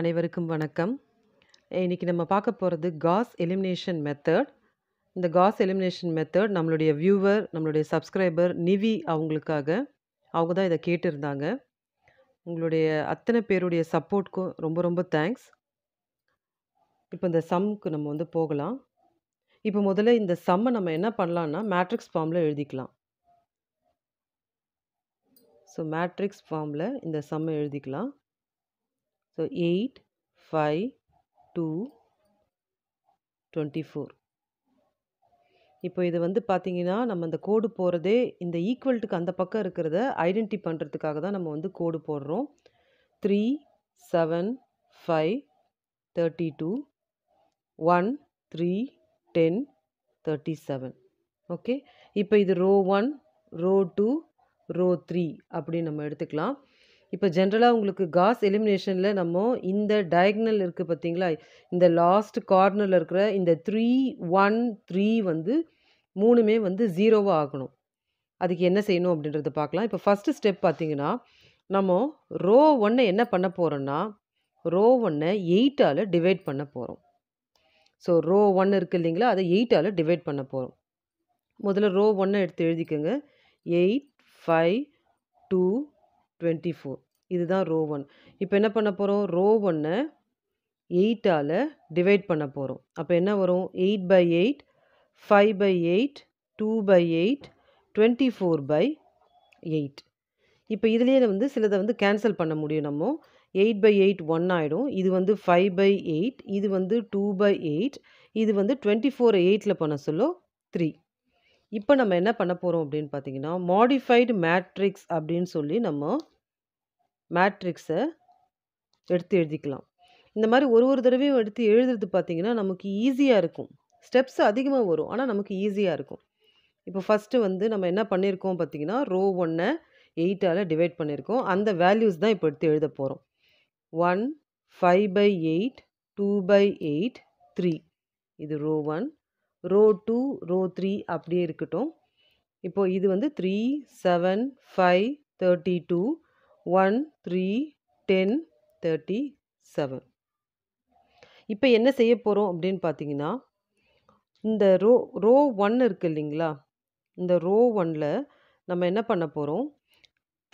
அனைவருக்கும் வணக்கம் இன்றைக்கி நம்ம பார்க்க போகிறது காஸ் எலிமினேஷன் மெத்தட் இந்த காஸ் எலிமினேஷன் மெத்தட் நம்மளுடைய வியூவர் நம்மளுடைய சப்ஸ்கிரைபர் நிவி அவங்களுக்காக அவங்க தான் இதை கேட்டிருந்தாங்க உங்களுடைய அத்தனை பேருடைய சப்போர்ட்க்கும் ரொம்ப ரொம்ப தேங்க்ஸ் இப்போ இந்த சம்முக்கு நம்ம வந்து போகலாம் இப்போ முதல்ல இந்த சம்மை நம்ம என்ன பண்ணலான்னா மேட்ரிக்ஸ் ஃபார்மில் எழுதிக்கலாம் ஸோ மேட்ரிக்ஸ் ஃபார்மில் இந்த சம்மை எழுதிக்கலாம் So 8, 5, 2, 24. இப்போ இது வந்து பார்த்தீங்கன்னா நம்ம இந்த கோடு போகிறதே இந்த ஈக்குவல்ட்டுக்கு அந்த பக்கம் இருக்கிறத ஐடென்டி பண்ணுறதுக்காக தான் நம்ம வந்து கோடு போடுறோம் three seven five thirty two one three ten thirty seven okay இப்போ இது row one row two row three அப்படின்னு நம்ம எடுத்துக்கலாம் இப்போ ஜென்ரலாக உங்களுக்கு காஸ் எலிமினேஷனில் நம்ம இந்த டயக்னல் இருக்குது பார்த்தீங்களா இந்த லாஸ்ட் கார்னரில் இருக்கிற இந்த த்ரீ ஒன் த்ரீ வந்து மூணுமே வந்து ஜீரோவாக ஆகணும் அதுக்கு என்ன செய்யணும் அப்படின்றத பார்க்கலாம் இப்போ ஃபஸ்ட்டு ஸ்டெப் பார்த்தீங்கன்னா நம்ம ரோ ஒன்று என்ன பண்ண போகிறோன்னா ரோ ஒன்னை எயிட்டால் டிவைட் பண்ண போகிறோம் ஸோ ரோ ஒன் இருக்குது இல்லைங்களா அதை எயிட்டால் டிவைட் பண்ண போகிறோம் முதல்ல ரோ ஒன்னை எடுத்து எழுதிக்கோங்க eight five two twenty four இதுதான் ரோ ஒன் இப்போ என்ன பண்ண போகிறோம் ரோ ஒன்னை எயிட்டால் டிவைட் பண்ண போகிறோம் அப்போ என்ன வரும் eight by eight five by eight two by eight twenty four by eight இப்போ இதுலேயே வந்து சிலதை வந்து கேன்சல் பண்ண முடியும் நம்ம எயிட் பை எயிட் ஒன் ஆகிடும் இது வந்து ஃபைவ் பை எயிட் இது வந்து டூ பை எயிட் இது வந்து டுவெண்ட்டி ஃபோர் எயிட்டில் பண்ண சொல்லோ த்ரீ இப்போ நம்ம என்ன பண்ண போகிறோம் அப்படின்னு பார்த்தீங்கன்னா மாடிஃபைடு மேட்ரிக்ஸ் அப்படின்னு சொல்லி நம்ம மேட்ரிக்ஸை எடுத்து எழுதிக்கலாம் இந்த மாதிரி ஒரு ஒரு தடவையும் எடுத்து எழுதுறது பார்த்திங்கன்னா நமக்கு ஈஸியாக இருக்கும் ஸ்டெப்ஸ் அதிகமாக வரும் ஆனால் நமக்கு ஈஸியாக இருக்கும் இப்போ ஃபஸ்ட்டு வந்து நம்ம என்ன பண்ணியிருக்கோம் பார்த்திங்கன்னா ரோ ஒன்னை எயிட்டால் டிவைட் பண்ணியிருக்கோம் அந்த வேல்யூஸ் தான் இப்போ எடுத்து எழுத போகிறோம் one five by eight two by eight three இது row one row two row three அப்படியே இருக்கட்டும் இப்போது இது வந்து three seven five thirty two one three ten thirty seven இப்போ என்ன செய்ய போகிறோம் அப்படின்னு பார்த்தீங்கன்னா இந்த ரோ ரோ ஒன் இருக்குது இல்லைங்களா இந்த ரோ ஒன்னில் நம்ம என்ன பண்ண போகிறோம்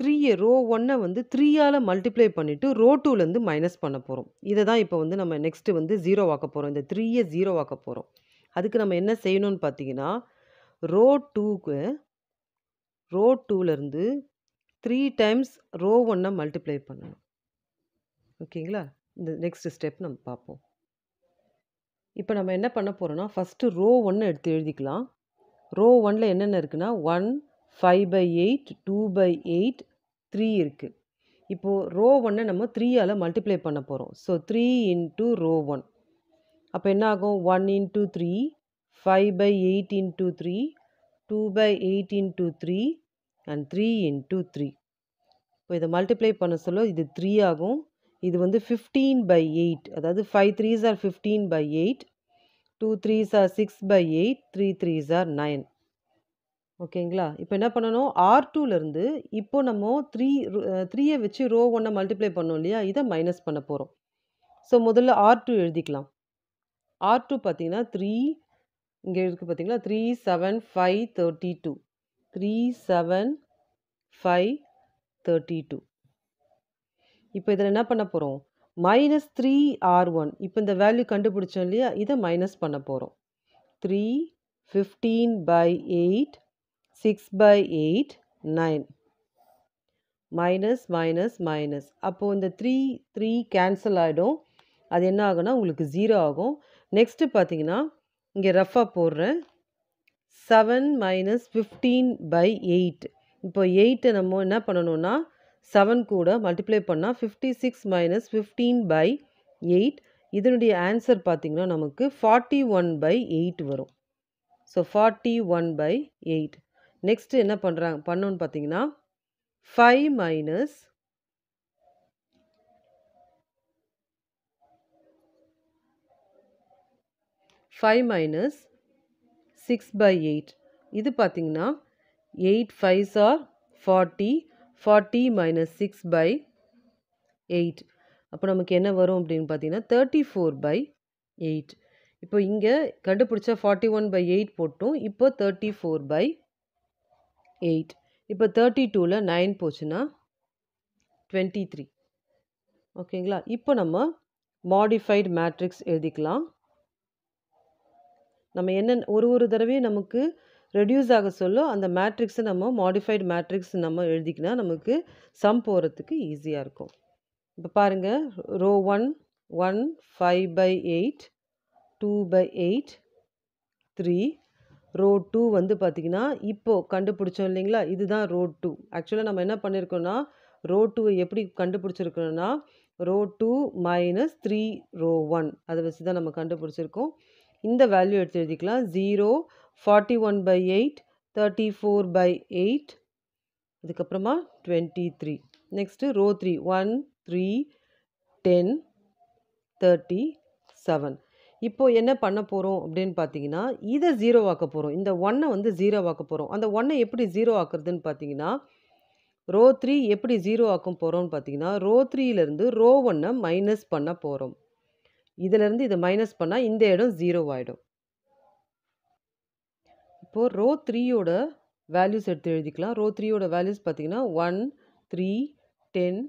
த்ரீயை ரோ ஒன்னை வந்து த்ரீயால் மல்டிப்ளை பண்ணிவிட்டு ரோ டூலேருந்து மைனஸ் பண்ண போகிறோம் இதை தான் இப்போ வந்து நம்ம நெக்ஸ்ட்டு வந்து ஜீரோ ஆக்க போகிறோம் இந்த த்ரீயை ஜீரோ ஆக்க போகிறோம் அதுக்கு நம்ம என்ன செய்யணும்னு பார்த்தீங்கன்னா ரோ டூக்கு ரோ டூலேருந்து த்ரீ டைம்ஸ் ரோ ஒன்றை மல்டிப்ளை பண்ணணும் ஓகேங்களா இந்த நெக்ஸ்ட் ஸ்டெப் நம்ம பார்ப்போம் இப்போ நம்ம என்ன பண்ண போகிறோன்னா ஃபஸ்ட்டு ரோ ஒன்று எடுத்து எழுதிக்கலாம் ரோ ஒனில் என்னென்ன இருக்குன்னா one five by eight two by eight three இருக்குது இப்போது ரோ ஒன்றை நம்ம த்ரீயால் மல்டிப்ளை பண்ண போகிறோம் so three into row one அப்போ என்ன ஆகும் one into three five by eight into three two by eight into three and three into three இப்போ இதை மல்டிப்ளை பண்ண சொல்ல இது த்ரீ ஆகும் இது வந்து ஃபிஃப்டீன் பை எயிட் அதாவது five threes are fifteen by eight two threes are six by eight three threes are nine ஓகேங்களா இப்போ என்ன பண்ணணும் ஆர் டூலேருந்து இப்போ நம்ம த்ரீ த்ரீயை வச்சு ரோ ஒன்னை மல்டிப்ளை பண்ணோம் இல்லையா இதை மைனஸ் பண்ண போகிறோம் ஸோ முதல்ல ஆர் டூ எழுதிக்கலாம் ஆர் டூ பார்த்தீங்கன்னா த்ரீ இங்கே இருக்குது பார்த்தீங்களா three seven five thirty two three seven five thirty two இப்போ இதில் என்ன பண்ண போகிறோம் மைனஸ் த்ரீ ஆர் ஒன் இப்போ இந்த வேல்யூ கண்டுபிடிச்சோம் இல்லையா இதை மைனஸ் பண்ண போகிறோம் three fifteen by eight six by eight nine minus minus minus அப்போது இந்த த்ரீ த்ரீ கேன்சல் ஆகிடும் அது என்ன ஆகும்னா உங்களுக்கு ஜீரோ ஆகும் நெக்ஸ்ட்டு பார்த்தீங்கன்னா இங்கே ரஃபாக போடுறேன் seven minus fifteen by eight இப்போ எயிட்டை நம்ம என்ன பண்ணணும்னா செவன் கூட மல்டிப்ளை பண்ணால் fifty six minus fifteen by eight இதனுடைய ஆன்சர் பார்த்திங்கன்னா நமக்கு ஃபார்ட்டி ஒன் பை எயிட் வரும் so forty one by eight next என்ன பண்ணுறாங்க பண்ணோன்னு பார்த்தீங்கன்னா five minus five minus six by eight இது பார்த்திங்கன்னா eight fives are forty forty minus six by eight அப்போ நமக்கு என்ன வரும் அப்படின்னு பார்த்தீங்கன்னா தேர்ட்டி ஃபோர் பை எயிட் இப்போ இங்கே கண்டுபிடிச்சா ஃபார்ட்டி ஒன் பை எயிட் போட்டும் இப்போ தேர்ட்டி ஃபோர் பை எயிட் இப்போ தேர்ட்டி டூவில் நைன் போச்சுன்னா டுவெண்ட்டி த்ரீ ஓகேங்களா இப்போ நம்ம மாடிஃபைடு மேட்ரிக்ஸ் எழுதிக்கலாம் நம்ம என்ன ஒரு ஒரு தடவையும் நமக்கு ரெடியூஸ் ஆக சொல்ல அந்த மேட்ரிக்ஸை நம்ம மாடிஃபைடு மேட்ரிக்ஸ் நம்ம எழுதிக்கினா நமக்கு சம் போகிறதுக்கு ஈஸியாக இருக்கும் இப்போ பாருங்கள் row one one five by eight two by eight three row two வந்து பார்த்திங்கன்னா இப்போது கண்டுபிடிச்சோம் இல்லைங்களா இதுதான் ரோ டூ ஆக்சுவலாக நம்ம என்ன பண்ணியிருக்கோன்னா ரோ டூவை எப்படி கண்டுபிடிச்சிருக்கோன்னா row two minus three row one அதை வச்சு தான் நம்ம கண்டுபிடிச்சிருக்கோம் இந்த வேல்யூ எடுத்து எழுதிக்கலாம் zero forty one by eight thirty four by eight அதுக்கப்புறமா twenty three next row three one three ten thirty seven இப்போது என்ன பண்ண போகிறோம் அப்படின்னு பார்த்தீங்கன்னா இதை ஜீரோ ஆக்க போகிறோம் இந்த ஒன்னை வந்து ஜீரோ ஆக்க போகிறோம் அந்த ஒன்னை எப்படி ஜீரோ ஆக்குறதுன்னு பார்த்தீங்கன்னா ரோ த்ரீ எப்படி ஜீரோ ஆக்க போகிறோம்னு பார்த்தீங்கன்னா ரோ த்ரீலேருந்து ரோ ஒன்னை மைனஸ் பண்ண போகிறோம் இதிலிருந்து இதை மைனஸ் பண்ணால் இந்த இடம் ஜீரோ ஆகிடும் இப்போது ரோ த்ரீயோட வேல்யூஸ் எடுத்து எழுதிக்கலாம் ரோ த்ரீயோட வேல்யூஸ் பார்த்திங்கன்னா one three ten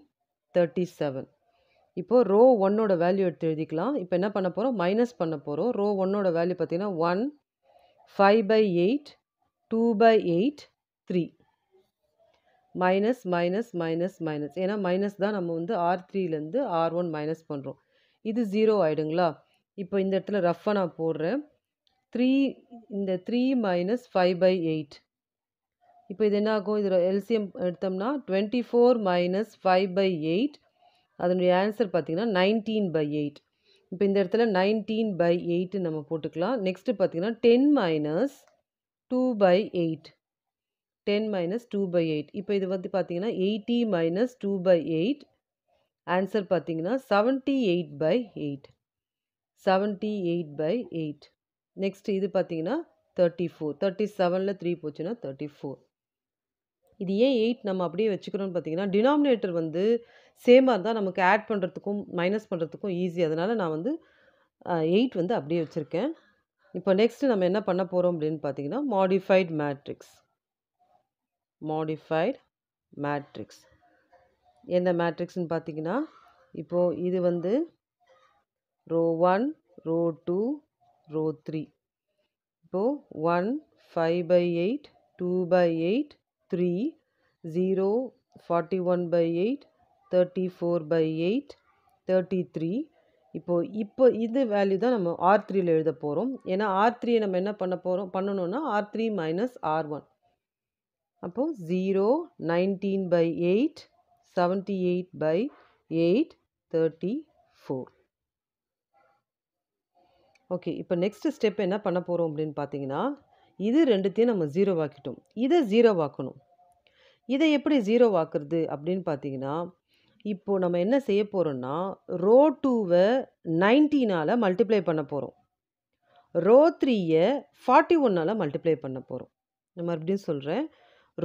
thirty seven இப்போது ரோ ஒன்னோட வேல்யூ எடுத்து எழுதிக்கலாம் இப்போ என்ன பண்ண போகிறோம் மைனஸ் பண்ண போகிறோம் ரோ ஒன்னோட வேல்யூ பார்த்திங்கன்னா one five by eight two by eight three minus minus minus minus ஏன்னா மைனஸ் தான் நம்ம வந்து ஆர் த்ரீலேருந்து ஆர் ஒன் மைனஸ் பண்ணுறோம் இது ஜீரோ ஆகிடுங்களா இப்போ இந்த இடத்துல ரஃப்பாக நான் போடுறேன் த்ரீ இந்த three minus five by eight இப்போ இது என்ன ஆகும் இதில் எல்சிஎம் எடுத்தோம்னா twenty four minus five by eight அதனுடைய ஆன்சர் பார்த்திங்கன்னா நைன்டீன் பை எயிட் இப்போ இந்த இடத்துல நைன்டீன் பை எயிட்டு நம்ம போட்டுக்கலாம் நெக்ஸ்ட்டு பார்த்திங்கன்னா ten minus two by eight ten minus two by eight இப்போ இது வந்து பார்த்திங்கன்னா eighty minus two by eight answer பார்த்தீங்கன்னா seventy eight by eight seventy eight by eight next இது பார்த்தீங்கன்னா தேர்ட்டி ஃபோர் தேர்ட்டி செவனில் த்ரீ போச்சுன்னா தேர்ட்டி ஃபோர் இது ஏன் எயிட் நம்ம அப்படியே வச்சுக்கிறோம்னு பார்த்தீங்கன்னா டினாமினேட்டர் வந்து சேமாக இருந்தால் நமக்கு ஆட் பண்ணுறதுக்கும் மைனஸ் பண்ணுறதுக்கும் ஈஸி அதனால் நான் வந்து எயிட் வந்து அப்படியே வச்சுருக்கேன் இப்போ நெக்ஸ்ட்டு நம்ம என்ன பண்ண போகிறோம் அப்படின்னு பார்த்தீங்கன்னா மாடிஃபைட் மேட்ரிக்ஸ் மாடிஃபைட் மேட்ரிக்ஸ் என்ன மேட்ரிக்ஸ்னு பார்த்தீங்கன்னா இப்போது இது வந்து row one row two row three இப்போது one five by eight two by eight three zero forty one by eight thirty four by eight thirty three இப்போது இப்போ இது வேல்யூ தான் நம்ம ஆர் த்ரீயில் எழுத போகிறோம் ஏன்னா ஆர் த்ரீயை நம்ம என்ன பண்ண போகிறோம் பண்ணணும்னா R three minus R one அப்போது zero nineteen by eight seventy eight by eight thirty four okay இப்போ நெக்ஸ்ட் ஸ்டெப் என்ன பண்ண போகிறோம் அப்படின்னு பார்த்தீங்கன்னா இது ரெண்டுத்தையும் நம்ம ஜீரோவாக்கிட்டோம் இதை ஜீரோவாக்கணும் இதை எப்படி ஜீரோவாக்குறது அப்படின்னு பார்த்தீங்கன்னா இப்போது நம்ம என்ன செய்ய போகிறோம்னா ரோ டூவை நைன்டீனால் மல்டிப்ளை பண்ண போகிறோம் ரோ த்ரீயை ஃபார்ட்டி ஒன்னால் மல்டிப்ளை பண்ண போகிறோம் நான் மறுபடியும் சொல்கிறேன்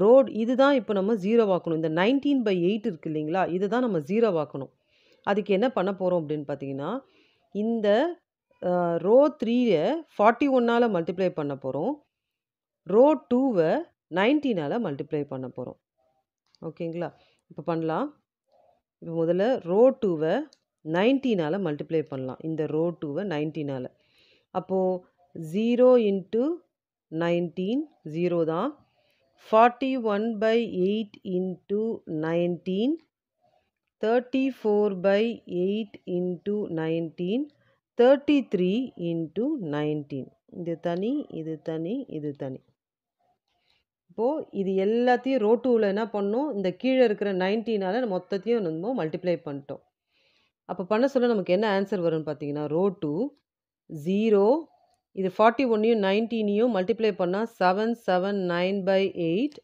ரோடு இதுதான் இப்போ நம்ம ஜீரோவாக்கணும் இந்த நைன்டீன் பை எயிட் இருக்குது இல்லைங்களா இது தான் நம்ம ஜீரோவாக்கணும் அதுக்கு என்ன பண்ண போகிறோம் அப்படின்னு பார்த்தீங்கன்னா இந்த ரோ த்ரீயை ஃபார்ட்டி ஒன்னால் மல்டிப்ளை பண்ண போகிறோம் ரோ டூவை நைன்டீனால் மல்டிப்ளை பண்ண போகிறோம் ஓகேங்களா இப்போ பண்ணலாம் இப்போ முதல்ல ரோ டூவை நைன்டீனால் மல்டிப்ளை பண்ணலாம் இந்த ரோ டூவை நைன்டீனால் அப்போது ஜீரோ இன்ட்டு நைன்டீன் ஜீரோ தான் forty one by eight into nineteen thirty four by eight into nineteen thirty three into nineteen இது தனி இது தனி இது தனி இப்போது இது எல்லாத்தையும் ரோ டூவில் என்ன பண்ணோம் இந்த கீழே இருக்கிற நைன்டீனால் மொத்தத்தையும் நம்ம மல்டிப்ளை பண்ணிட்டோம் அப்போ பண்ண சொல்ல நமக்கு என்ன ஆன்சர் வரும்னு பார்த்தீங்கன்னா ரோ டூ ஜீரோ இது ஃபார்ட்டி ஒன்னையும் நைன்டீனையும் மல்டிப்ளை பண்ணால் seven seven nine by eight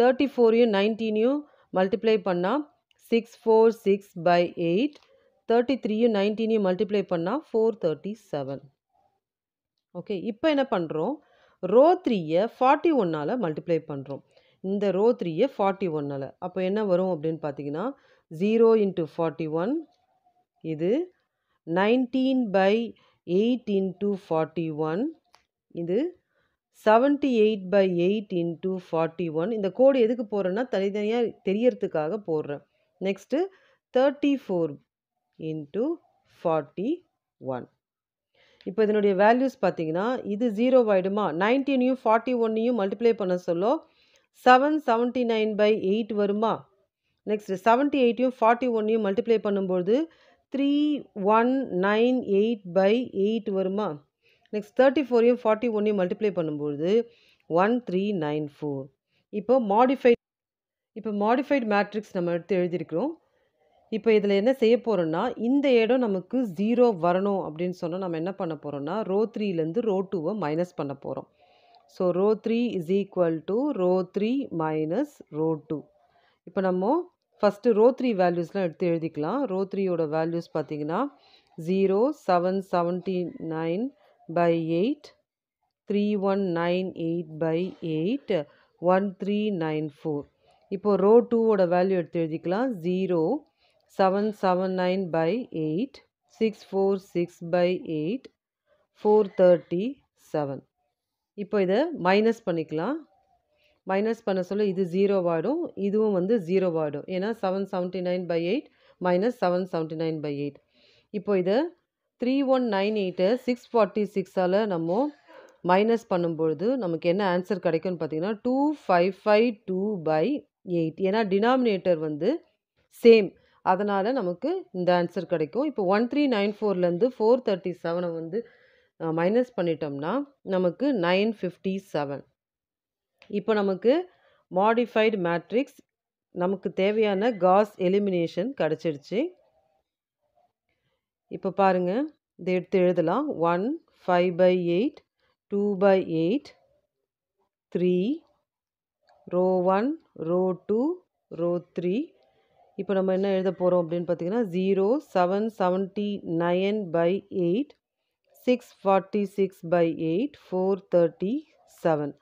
thirty ஃபோரையும் நைன்டீனையும் மல்டிப்ளை பண்ணால் six four six by eight thirty த்ரீயும் நைன்டீனையும் மல்டிப்ளை பண்ணால் ஃபோர் தேர்ட்டி செவன் ஓகே இப்போ என்ன பண்ணுறோம் ரோ த்ரீயை ஃபார்ட்டி ஒன்னால் மல்டிப்ளை பண்ணுறோம் இந்த ரோ த்ரீயை ஃபார்ட்டி ஒன்னால் அப்போ என்ன வரும் அப்படின்னு பார்த்தீங்கன்னா ஜீரோ இன்ட்டு ஃபார்ட்டி ஒன் இது nineteen by eight into forty one இது seventy eight by eight into forty one இந்த கோடு எதுக்கு போடுறேன்னா தனித்தனியாக தெரியறதுக்காக போடுறேன் next thirty four into forty one இப்போ இதனுடைய வேல்யூஸ் பார்த்தீங்கன்னா இது ஜீரோ ஆகிடுமா நைன்டீனையும் ஃபார்ட்டி ஒன்னையும் மல்டிப்ளை பண்ண சொல்லோ seven seventy nine by eight வருமா நெக்ஸ்ட்டு செவன்ட்டி எயிட்டையும் ஃபார்ட்டி ஒன்னையும் மல்டிப்ளை பண்ணும்போது three one nine eight by eight வருமா நெக்ஸ்ட் தேர்ட்டி ஃபோரையும் ஃபார்ட்டி ஒன்னையும் மல்டிப்ளை பண்ணும்போது ஒன் த்ரீ நைன் ஃபோர் இப்போ மாடிஃபைட் இப்போ மாடிஃபைட் மேட்ரிக்ஸ் நம்ம எடுத்து எழுதியிருக்கிறோம் இப்போ இதில் என்ன செய்ய போகிறோன்னா இந்த இடம் நமக்கு ஜீரோ வரணும் அப்படின்னு சொன்னால் நம்ம என்ன பண்ண போகிறோன்னா ரோ த்ரீலேருந்து ரோ டூவை மைனஸ் பண்ண போகிறோம் so row three is equal to row three minus row two இப்போ நம்ம ஃபஸ்ட்டு ரோ த்ரீ வேல்யூஸ்லாம் எடுத்து எழுதிக்கலாம் ரோ த்ரீயோட வேல்யூஸ் பார்த்தீங்கன்னா zero seven seventy nine by eight three one nine eight by eight one three nine four இப்போது row டூவோட value எடுத்து எழுதிக்கலாம் zero seven seven nine by eight six four six by eight four thirty seven இப்போ இதை minus பண்ணிக்கலாம் minus பண்ண சொல்ல இது ஜீரோவாகிடும் இதுவும் வந்து ஜீரோவாகிடும் ஏன்னா seven seventy nine by eight minus seven seventy nine by eight இப்போ இதை three one nine eight six forty சிக்ஸால் நம்ம மைனஸ் பண்ணும்பொழுது நமக்கு என்ன ஆன்சர் கிடைக்கும்னு பார்த்தீங்கன்னா two five five two by eight ஏன்னா டினாமினேட்டர் வந்து சேம் அதனால் நமக்கு இந்த ஆன்சர் கிடைக்கும் இப்போ ஒன் த்ரீ நைன் ஃபோர்லேருந்து ஃபோர் தேர்ட்டி செவனை வந்து மைனஸ் பண்ணிட்டோம்னா நமக்கு நைன் ஃபிஃப்டி செவன் இப்போ நமக்கு மாடிஃபைடு மேட்ரிக்ஸ் நமக்கு தேவையான காஸ் எலிமினேஷன் கிடச்சிருச்சு இப்போ பாருங்கள் இதை எடுத்து எழுதலாம் one five by eight two by eight three row one row two row three இப்போ நம்ம என்ன எழுத போகிறோம் அப்படின்னு பார்த்தீங்கன்னா zero seven seventy nine by eight six forty six by eight four thirty seven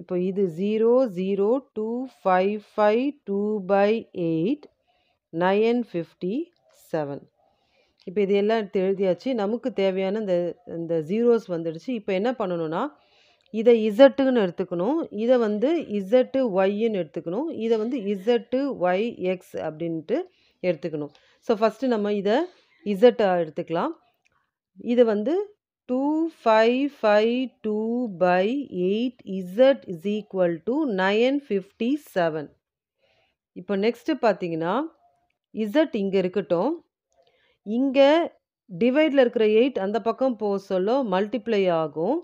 இப்போ இது zero zero two five five two by eight nine fifty seven இப்போ இது எல்லாம் எடுத்து எழுதியாச்சு நமக்கு தேவையான இந்த இந்த ஜீரோஸ் வந்துடுச்சு இப்போ என்ன பண்ணணுன்னா இதை இசட்டுன்னு எடுத்துக்கணும் இதை வந்து இசட்டு ஒய்ன்னு எடுத்துக்கணும் இதை வந்து இசட்டு ஒய் எக்ஸ் அப்படின்ட்டு எடுத்துக்கணும் ஸோ ஃபஸ்ட்டு நம்ம இதை இசட்டாக எடுத்துக்கலாம் இதை வந்து two five five two by eight Z is equal to nine fifty seven இப்போ நெக்ஸ்ட்டு பார்த்தீங்கன்னா இசட் இங்கே இருக்கட்டும் இங்கே டிவைடில் இருக்கிற எயிட் அந்த பக்கம் போக சொல்ல மல்டிப்ளை ஆகும்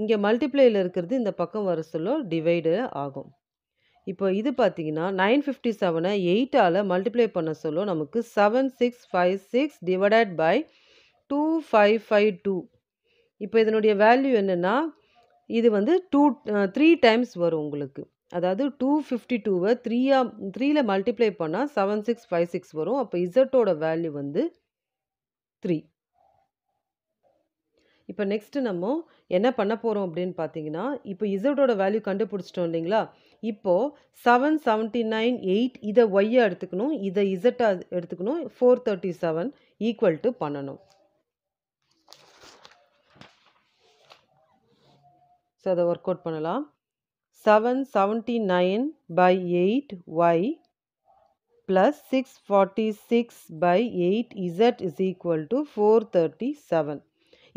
இங்கே மல்டிப்ளையில் இருக்கிறது இந்த பக்கம் வர சொல்ல டிவைடு ஆகும் இப்போ இது பார்த்தீங்கன்னா நைன் ஃபிஃப்டி செவனை எயிட்டால் மல்டிப்ளை பண்ண சொல்ல நமக்கு seven six five six divided by two five five two இப்போ இதனுடைய வேல்யூ என்னென்னா இது வந்து டூ த்ரீ டைம்ஸ் வரும் உங்களுக்கு அதாவது டூ ஃபிஃப்டி டூவை த்ரீயாக த்ரீயில் மல்டிப்ளை பண்ணால் செவன் சிக்ஸ் ஃபைவ் சிக்ஸ் வரும் அப்போ இசட்டோட வேல்யூ வந்து த்ரீ இப்போ நெக்ஸ்ட்டு நம்ம என்ன பண்ண போகிறோம் அப்படின்னு பார்த்தீங்கன்னா இப்போ இசட்டோட வேல்யூ கண்டுபிடிச்சிட்டோம் இல்லைங்களா இப்போது செவன் செவன்ட்டி நைன் எயிட் இதை ஒய்யாக எடுத்துக்கணும் இதை இசட்டாக எடுத்துக்கணும் four thirty seven equal to பண்ணணும் ஸோ அதை ஒர்க் அவுட் பண்ணலாம் seven seventy nine by eight Y plus six forty six by eight Z is equal to four thirty seven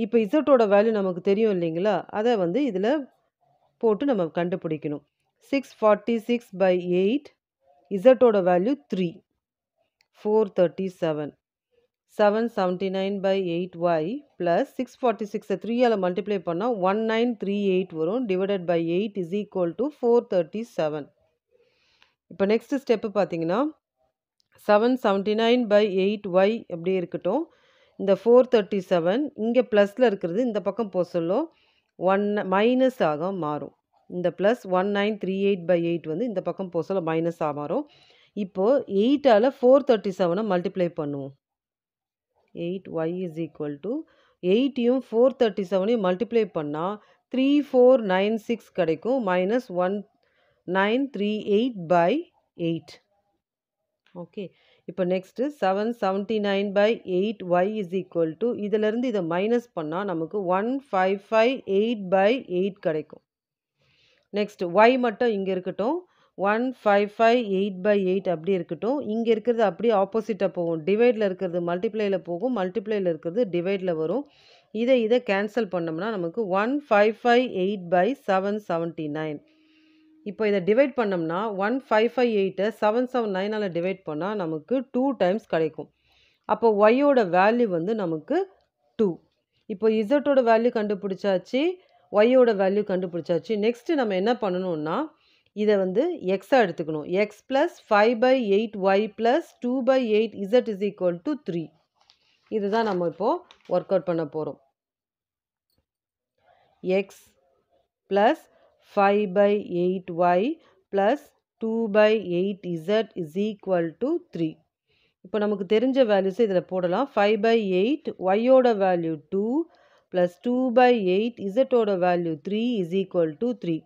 இப்போ இசட்டோட வேல்யூ நமக்கு தெரியும் இல்லைங்களா அதை வந்து இதில் போட்டு நம்ம கண்டுபிடிக்கணும் six forty six by eight இசட்டோட value three four thirty seven seven seventy nine by eight Y plus six forty சிக்ஸை த்ரீயால் மல்டிப்ளை பண்ணால் ஒன் நைன் த்ரீ எயிட் வரும் divided by eight is equal to four thirty seven இப்போ next step பார்த்தீங்கன்னா seven seventy nine by eight Y அப்படியே இருக்கட்டும் இந்த four thirty seven இங்கே ப்ளஸில் இருக்கிறது இந்த பக்கம் போக சொல்லும் ஒன் மைனஸ் ஆக மாறும் இந்த plus one nine three eight by eight வந்து இந்த பக்கம் போக சொல்ல மைனஸ் ஆக மாறும் இப்போது எயிட்டால் ஃபோர் தேர்ட்டி செவனை மல்டிப்ளை பண்ணுவோம் eight y is equal to எயிட்டையும் ஃபோர் தேர்ட்டி செவனையும் மல்டிப்ளை பண்ணால் த்ரீ ஃபோர் நைன் சிக்ஸ் கிடைக்கும் minus one nine three eight by eight okay இப்போ next seven seventy nine by eight y is equal to இதிலேருந்து இதை minus பண்ணால் நமக்கு one five five eight by eight கிடைக்கும் next y மட்டும் இங்கே இருக்கட்டும் one five five eight by eight அப்படி இருக்கட்டும் இங்கே இருக்கிறது அப்படியே ஆப்போசிட்டாக போகும் டிவைடில் இருக்கிறது மல்டிப்ளையில் போகும் மல்டிப்ளையில் இருக்கிறது டிவைடில் வரும் இதை இதை கேன்சல் பண்ணோம்னா நமக்கு one five five eight by seven seventy nine இப்போ இதை டிவைட் பண்ணோம்னா ஒன் ஃபைவ் ஃபைவ் எயிட்டை செவன் செவன் நைனால் டிவைட் பண்ணால் நமக்கு டூ டைம்ஸ் கிடைக்கும் அப்போ ஒய்யோட வேல்யூ வந்து நமக்கு டூ இப்போ இசட்டோட வேல்யூ கண்டுபிடிச்சாச்சு ஒய்யோட வேல்யூ கண்டுபிடிச்சாச்சு நெக்ஸ்ட்டு நம்ம என்ன பண்ணணுன்னா இதை வந்து எக்ஸாக எடுத்துக்கணும் x plus five by eight Y plus two by eight Z is equal to three இதுதான் நம்ம இப்போது ஒர்க் அவுட் பண்ண போகிறோம் x plus five by eight Y plus two by eight Z is equal to three இப்போ நமக்கு தெரிஞ்ச values இதில் போடலாம் ஃபைவ் பை எயிட் ஒய்யோட value two plus two by eight இசட்டோட value three is equal to three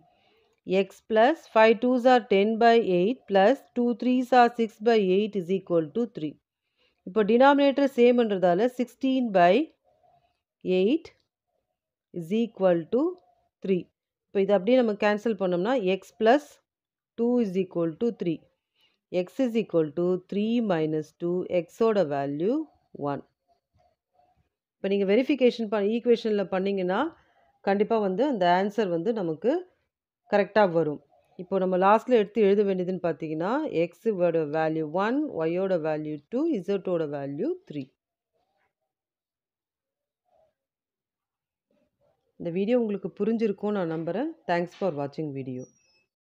x plus 5 2s are 10 by 8 plus 2 3s are 6 by 8 is equal to 3. இப்போ denominator same என்றதால 16 by 8 is equal to 3. இப்போ இது அப்படி நம்ம cancel பண்ணோம்னா x plus 2 is equal to 3. x is equal to 3 minus 2 x ஓட value 1. இப்போ நீங்கள் verification equationல ஈக்குவேஷனில் பண்ணிங்கன்னா கண்டிப்பா வந்து அந்த answer வந்து நமக்கு கரெக்டாக வரும் இப்போ நம்ம லாஸ்ட்டில் எடுத்து எழுத வேண்டியதுன்னு பார்த்தீங்கன்னா எக்ஸோட வேல்யூ ஒன் ஒய்யோட வேல்யூ டூ இசட்டோட வேல்யூ த்ரீ இந்த வீடியோ உங்களுக்கு புரிஞ்சிருக்கும் நான் நம்புகிறேன் தேங்க்ஸ் ஃபார் வாட்சிங் வீடியோ